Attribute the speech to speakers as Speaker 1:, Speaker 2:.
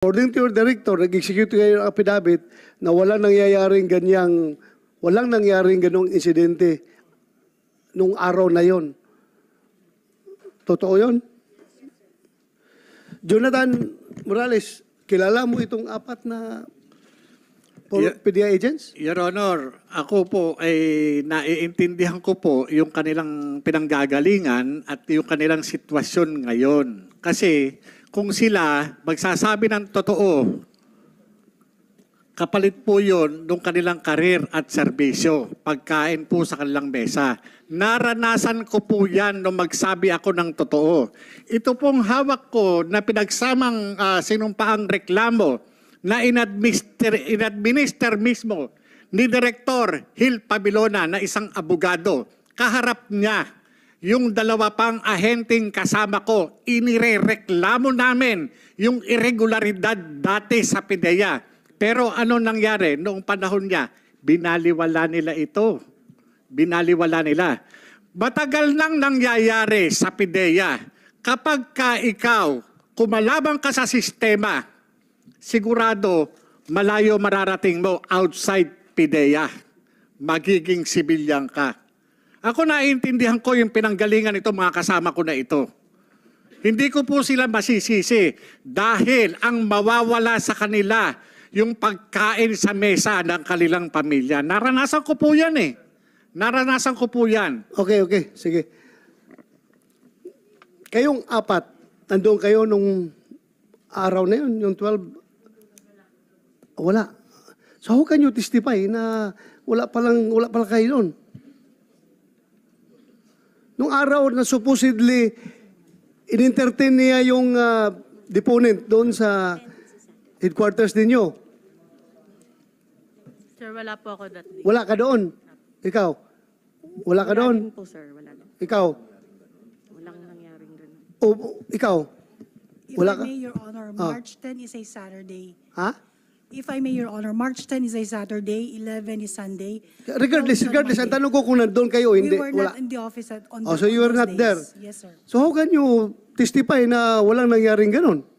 Speaker 1: According to your director, nag-execute kayo ng affidavit na wala nangyayaring ganyang, walang nangyaring ganong insidente nung araw na yon. Totoo yon? Jonathan Morales, kilala mo itong apat na PDI agents?
Speaker 2: Your Honor, ako po ay naiintindihan ko po yung kanilang pinanggagalingan at yung kanilang sitwasyon ngayon. Kasi kung sila magsasabi ng totoo, kapalit po yon ng kanilang karir at serbisyo, pagkain po sa kanilang mesa. Naranasan ko po yan nung magsabi ako ng totoo. Ito pong hawak ko na pinagsamang uh, sinumpaang reklamo na inadminister, inadminister mismo ni Direktor Hil Pabilona na isang abogado. Kaharap niya yung dalawa pang ahenteng kasama ko, inirereklamo namin yung irregularidad dati sa PIDEA. Pero ano nangyari noong panahon niya? Binaliwala nila ito. Binaliwala nila. Matagal nang nangyayari sa PIDEA. Kapag ka ikaw, kumalabang ka sa sistema, sigurado malayo mararating mo outside PIDEA. Magiging sibilyan ka. Ako naiintindihan ko yung pinanggalingan ito mga kasama ko na ito. Hindi ko po sila masisisi dahil ang mawawala sa kanila yung pagkain sa mesa ng kanilang pamilya. Naranasan
Speaker 1: ko po yan eh. Naranasan ko po yan. Okay, okay. Sige. Kayong apat, nandoon kayo nung araw na yun, yung 12. Wala. So how can you testify na wala palang, wala palang kayo noon? Nung araw na supposedly in-entertain niya yung uh, deponent doon sa headquarters ninyo.
Speaker 2: Sir, wala po ako that day. Wala
Speaker 1: ka doon? Ikaw? Wala ka doon? Wala po, sir. Wala doon. Ikaw? Walang nangyaring doon. O, ikaw? Wala ka? If I may, Your Honor, ah. March 10 is a Saturday. Ha? If I may, Your Honor, March 10 is a Saturday, 11 is Sunday. Regardless, regardless, ang tanong ko kung nandun kayo, hindi, We were wala. not in the office at, on Oh, the, so you were those not there? Yes, sir. So how can you testify na walang nangyaring ganun?